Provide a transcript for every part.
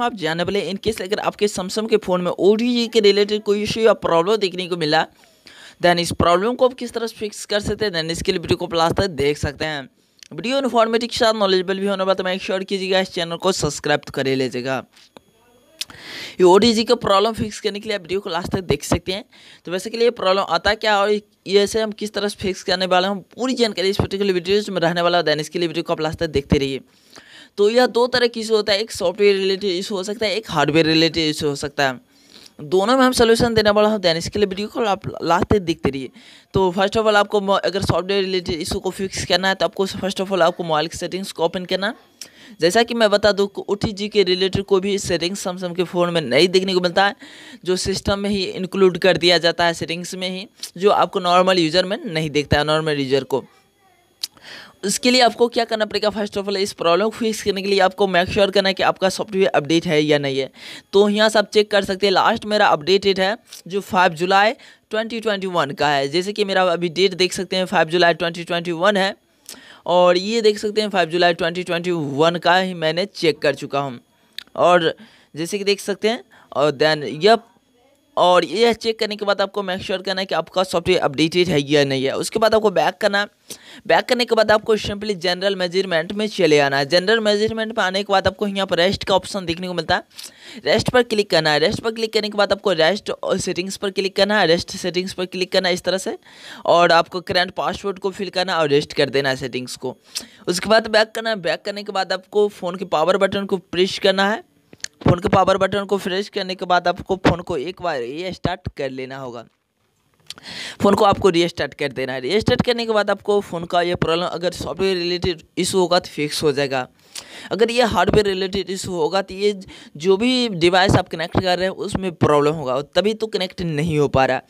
आप जानने वाले इनकेस अगर आपके सैमसंग के फ़ोन में ओडीजी के रिलेटेड कोई इशू या प्रॉब्लम देखने को मिला देन इस प्रॉब्लम को आप किस तरह फिक्स कर सकते हैं देन इसके लिए वीडियो को लास्ट तक देख सकते हैं वीडियो इन्फॉर्मेटिव के साथ नॉलेजेबल भी होने वाला तो मैं श्योर कीजिएगा इस चैनल को सब्सक्राइब तो कर लीजिएगा ये ओ का प्रॉब्लम फिक्स करने के लिए आप वीडियो को लास्ट तक देख सकते हैं तो वैसे के लिए प्रॉब्लम आता क्या और ये ऐसे हम किस तरह से फिक्स करने वाले हम पूरी जानकारी इस पर्टिकुलर वीडियो में रहने वाला दैनिक इसके लिए वीडियो को आप लास्ट तक देखते रहिए तो यह दो तरह की इशू होता है एक सॉफ्टवेयर रिलेटेड इशू हो सकता है एक हार्डवेयर रिलेटेड इशू हो सकता है दोनों में हम सोल्यूशन देने वाला हूँ हैं इसके लिए वीडियो को आप लास्ट तक देखते रहिए तो फर्स्ट ऑफ ऑल आपको अगर सॉफ्टवेयर रिलेटेड इशू को फिक्स करना है तो आपको फर्स्ट ऑफ ऑल आपको मोबाइल की सेटिंग्स को ओपन करना जैसा कि मैं बता दूँ ओ जी के रिलेटेड कोई भी सेटिंग्स सैमसंग के फ़ोन में नहीं देखने को मिलता है जो सिस्टम में ही इंक्लूड कर दिया जाता है सेटिंग्स में ही जो आपको नॉर्मल यूज़र में नहीं देखता है नॉर्मल यूज़र को उसके लिए आपको क्या करना पड़ेगा फर्स्ट ऑफ ऑल इस प्रॉब्लम को फिक्स करने के लिए आपको मेक श्योर sure करना है कि आपका सॉफ्टवेयर अपडेट है या नहीं है तो यहाँ से आप चेक कर सकते हैं लास्ट मेरा अपडेटेड है जो फाइव जुलाई 2021 का है जैसे कि मेरा अभी डेट देख सकते हैं फाइव जुलाई 2021 है और ये देख सकते हैं फाइव जुलाई वन का ही मैंने चेक कर चुका हूँ और जैसे कि देख सकते हैं और देन यह और यह चेक करने के बाद आपको मेक श्योर करना है कि आपका सॉफ्टवेयर अपडेटेड है या नहीं है उसके बाद आपको बैक करना बैक करने के बाद आपको सिंपली जनरल मेजरमेंट में चले आना है जनरल मेजरमेंट में आने के बाद आपको यहाँ पर रेस्ट का ऑप्शन देखने को मिलता है रेस्ट पर क्लिक करना है रेस्ट पर क्लिक करने के बाद आपको रेस्ट और सेटिंग्स पर क्लिक करना है रेस्ट सेटिंग्स पर क्लिक करना है इस तरह से और आपको करंट पासवर्ड को फिल करना और रेस्ट कर देना है सेटिंग्स को उसके बाद बैक करना है बैक करने के बाद आपको फ़ोन के पावर बटन को प्रेस करना है फ़ोन के पावर बटन को फ्रेश करने के बाद आपको फ़ोन को एक बार ये स्टार्ट कर लेना होगा फ़ोन को आपको रीस्टार्ट कर देना है रीस्टार्ट करने के बाद आपको फ़ोन का ये प्रॉब्लम अगर सॉफ्टवेयर रिलेटेड इशू होगा तो फिक्स हो जाएगा अगर ये हार्डवेयर रिलेटेड इशू होगा तो ये जो भी डिवाइस आप कनेक्ट कर रहे हैं उसमें प्रॉब्लम होगा तभी तो कनेक्ट नहीं हो पा रहा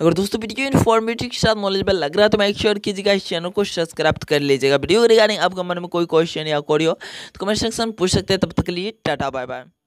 अगर दोस्तों वीडियो इन्फॉर्मेटिव के साथ नॉलेजबल लग रहा है तो मैं श्योर कीजिएगा इस चैनल को सब्सक्राइब कर लीजिएगा वीडियो रिगार्डिंग आपका मन में कोई क्वेश्चन या कोडियो तो कमेंट सेक्शन पूछ सकते हैं तब तक के लिए टाटा बाय बाय